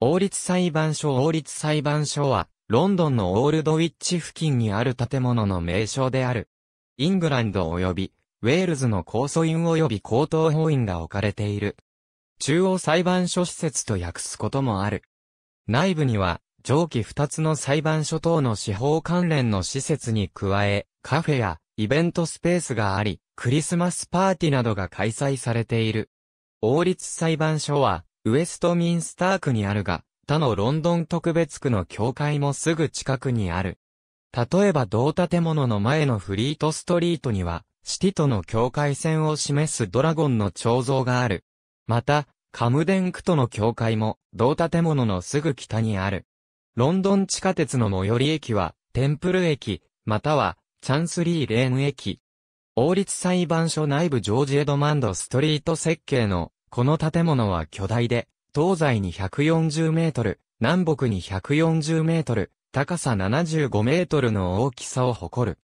王立裁判所王立裁判所は、ロンドンのオールドウィッチ付近にある建物の名称である。イングランド及び、ウェールズの高訴院及び高等法院が置かれている。中央裁判所施設と訳すこともある。内部には、上記2つの裁判所等の司法関連の施設に加え、カフェやイベントスペースがあり、クリスマスパーティなどが開催されている。王立裁判所は、ウェストミンスター区にあるが、他のロンドン特別区の教会もすぐ近くにある。例えば同建物の前のフリートストリートには、シティとの境界線を示すドラゴンの彫像がある。また、カムデン区との境界も、同建物のすぐ北にある。ロンドン地下鉄の最寄り駅は、テンプル駅、または、チャンスリーレーム駅。王立裁判所内部ジョージ・エドマンド・ストリート設計のこの建物は巨大で、東西に140メートル、南北に140メートル、高さ75メートルの大きさを誇る。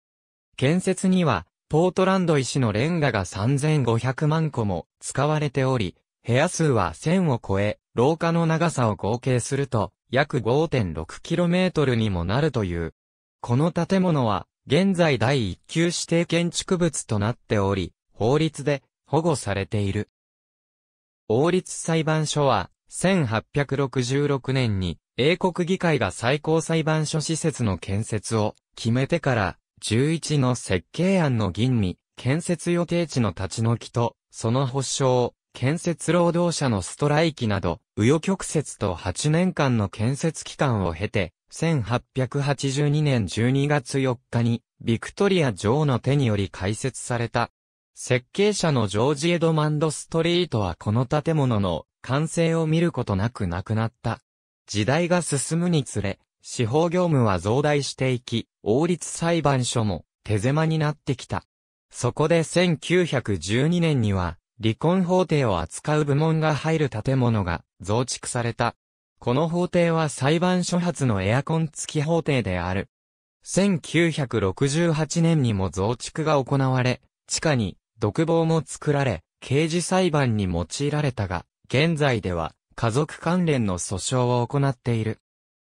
建設には、ポートランド石のレンガが3500万個も使われており、部屋数は1000を超え、廊下の長さを合計すると、約 5.6km にもなるという。この建物は、現在第一級指定建築物となっており、法律で保護されている。王立裁判所は、1866年に、英国議会が最高裁判所施設の建設を決めてから、11の設計案の吟味、建設予定地の立ち退きと、その保障、建設労働者のストライキなど、紆余曲折と8年間の建設期間を経て、1882年12月4日に、ビクトリア女王の手により開設された設計者のジョージ・エドマンド・ストリートはこの建物の完成を見ることなく亡くなった。時代が進むにつれ、司法業務は増大していき、王立裁判所も手狭になってきた。そこで1912年には、離婚法廷を扱う部門が入る建物が増築された。この法廷は裁判所発のエアコン付き法廷である。1968年にも増築が行われ、地下に独房も作られ、刑事裁判に用いられたが、現在では家族関連の訴訟を行っている。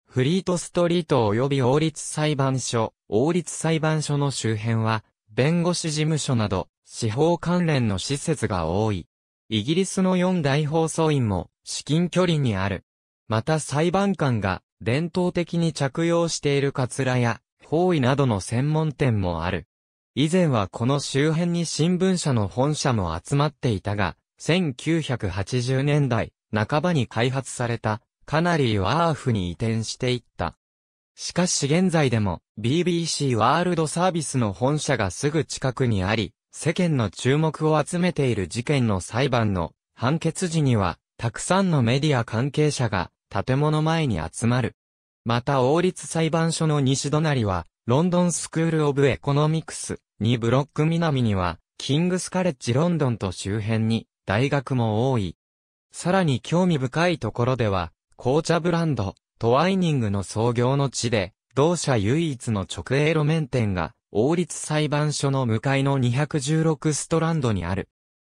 フリートストリート及び王立裁判所、王立裁判所の周辺は、弁護士事務所など、司法関連の施設が多い。イギリスの4大放送員も、至近距離にある。また裁判官が、伝統的に着用しているカツラや、法医などの専門店もある。以前はこの周辺に新聞社の本社も集まっていたが、1980年代半ばに開発されたカナリーワーフに移転していった。しかし現在でも BBC ワールドサービスの本社がすぐ近くにあり、世間の注目を集めている事件の裁判の判決時には、たくさんのメディア関係者が建物前に集まる。また王立裁判所の西隣は、ロンドンスクールオブエコノミクスにブロック南には、キングスカレッジロンドンと周辺に大学も多い。さらに興味深いところでは、紅茶ブランド、トワイニングの創業の地で、同社唯一の直営路面店が、王立裁判所の向かいの216ストランドにある。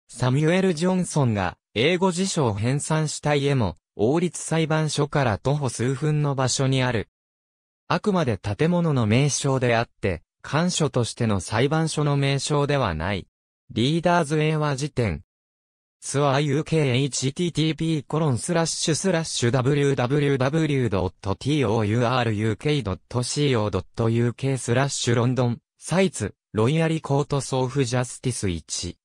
サミュエル・ジョンソンが英語辞書を編纂した家も、王立裁判所から徒歩数分の場所にある。あくまで建物の名称であって、官所としての裁判所の名称ではない。リーダーズ英和辞典。ツアー UKHTTP コロンスラッシュスラッシュ www.touruk.co.uk スラッシュロンドンサイツロイヤリコートソーフジャスティス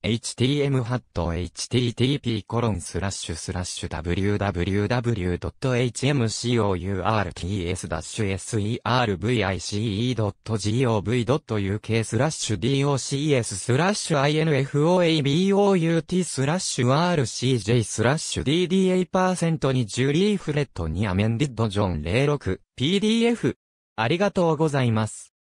1htm-http コロンスラッシュスラッシュ www.hmcourts-service.gov.uk スラッシュ docs スラッシュ infoabout スラッシュ rcj スラッシュ dda% にジュリーフレットにアメンディッドジョン06 PDF ありがとうございます。